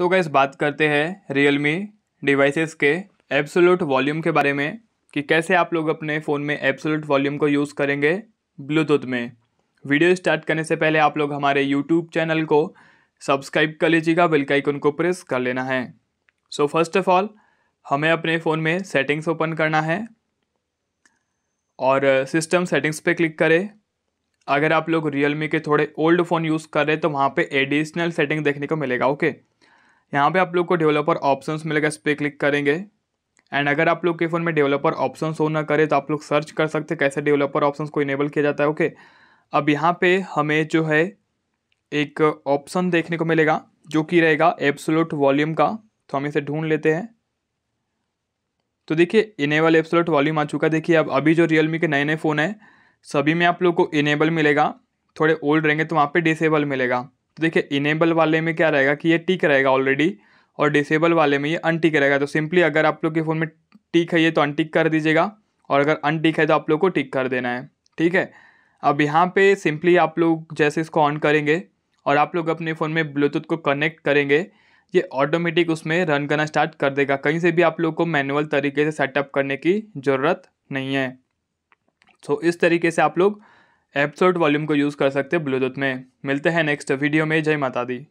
सो gas बात करते हैं रियल मी डिवाइसेस के एब्सोलूट वॉल्यूम के बारे में कि कैसे आप लोग अपने फ़ोन में एब्सोलूट वॉल्यूम को यूज़ करेंगे ब्लूटूथ में वीडियो स्टार्ट करने से पहले आप लोग हमारे यूट्यूब चैनल को सब्सक्राइब कर लीजिएगा बेल को प्रेस कर लेना है सो फर्स्ट ऑफ ऑल हमें अपने फ़ोन में सेटिंग्स ओपन करना है और सिस्टम सेटिंग्स पे क्लिक करें अगर आप लोग रियल मी के थोड़े ओल्ड फ़ोन यूज़ कर रहे हैं तो वहाँ पे एडिशनल सेटिंग देखने को मिलेगा ओके okay? यहाँ पे आप लोग को डेवलपर ऑप्शंस मिलेगा इस पर क्लिक करेंगे एंड अगर आप लोग के फ़ोन में डेवलपर ऑप्शन हो ना करे तो आप लोग सर्च कर सकते कैसे डेवलपर ऑप्शन को इनेबल किया जाता है ओके अब यहाँ पे हमें जो है एक ऑप्शन देखने को मिलेगा जो कि रहेगा एप्सोलोट वॉल्यूम का तो हम इसे ढूंढ लेते हैं तो देखिए इनेबल एप्सोलोट वॉल्यूम आ चुका देखिए अब अभी जो रियलमी के नए नए फ़ोन हैं सभी में आप लोग को इनेबल मिलेगा थोड़े ओल्ड रहेंगे तो वहाँ पे डिसेबल मिलेगा तो देखिए इनेबल वाले में क्या रहेगा कि ये टिक रहेगा ऑलरेडी और डिसेबल वाले में ये अनटिक रहेगा तो सिंपली अगर आप लोग के फ़ोन में टिक है ये तो अनटिक कर दीजिएगा और अगर अनटिक है तो आप लोग को टिक कर देना है ठीक है अब यहाँ पे सिंपली आप लोग जैसे इसको ऑन करेंगे और आप लोग अपने फ़ोन में ब्लूटूथ को कनेक्ट करेंगे ये ऑटोमेटिक उसमें रन करना स्टार्ट कर देगा कहीं से भी आप लोग को मैनुअल तरीके से सेटअप करने की ज़रूरत नहीं है सो इस तरीके से आप लोग एपिसोड वॉल्यूम को यूज़ कर सकते ब्लूटूथ में मिलते हैं नेक्स्ट वीडियो में जय माता दी